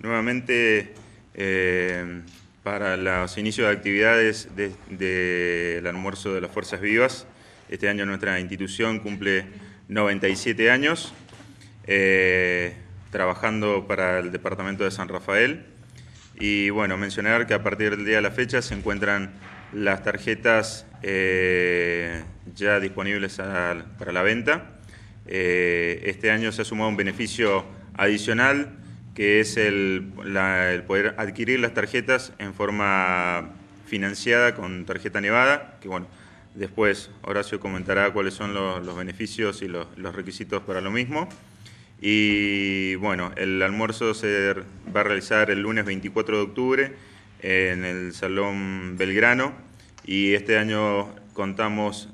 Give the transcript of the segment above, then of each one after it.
nuevamente eh, para los inicios de actividades del de, almuerzo de las Fuerzas Vivas. Este año nuestra institución cumple 97 años, eh, trabajando para el Departamento de San Rafael. Y bueno, mencionar que a partir del día de la fecha se encuentran las tarjetas eh, ya disponibles para la venta. este año se ha sumado un beneficio adicional que es el, poder adquirir las tarjetas en forma financiada con tarjeta nevada, que bueno, después Horacio comentará cuáles son los, beneficios y los, los, requisitos para lo mismo. Y bueno, el almuerzo se va a realizar el lunes 24 de octubre en el Salón Belgrano y este año contamos,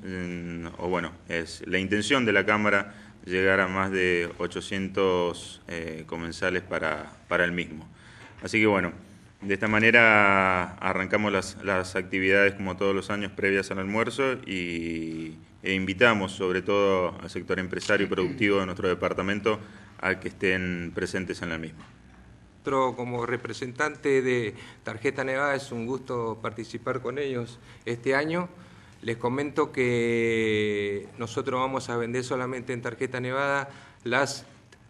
o bueno, es la intención de la Cámara llegar a más de 800 eh, comensales para, el mismo. Así que bueno, de esta manera arrancamos las, las actividades como todos los años previas al almuerzo y, e invitamos sobre todo al sector empresario y productivo de nuestro departamento a que estén presentes en la misma como representante de Tarjeta Nevada es un gusto participar con ellos este año. Les comento que nosotros vamos a vender solamente en tarjeta nevada las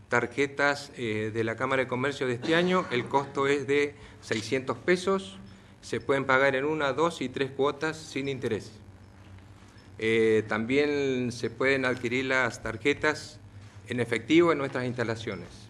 tarjetas eh, de la Cámara de Comercio de este año. El costo es de 600 pesos. Se pueden pagar en una, dos y tres cuotas sin interés. Eh, también se pueden adquirir las tarjetas en efectivo en nuestras instalaciones.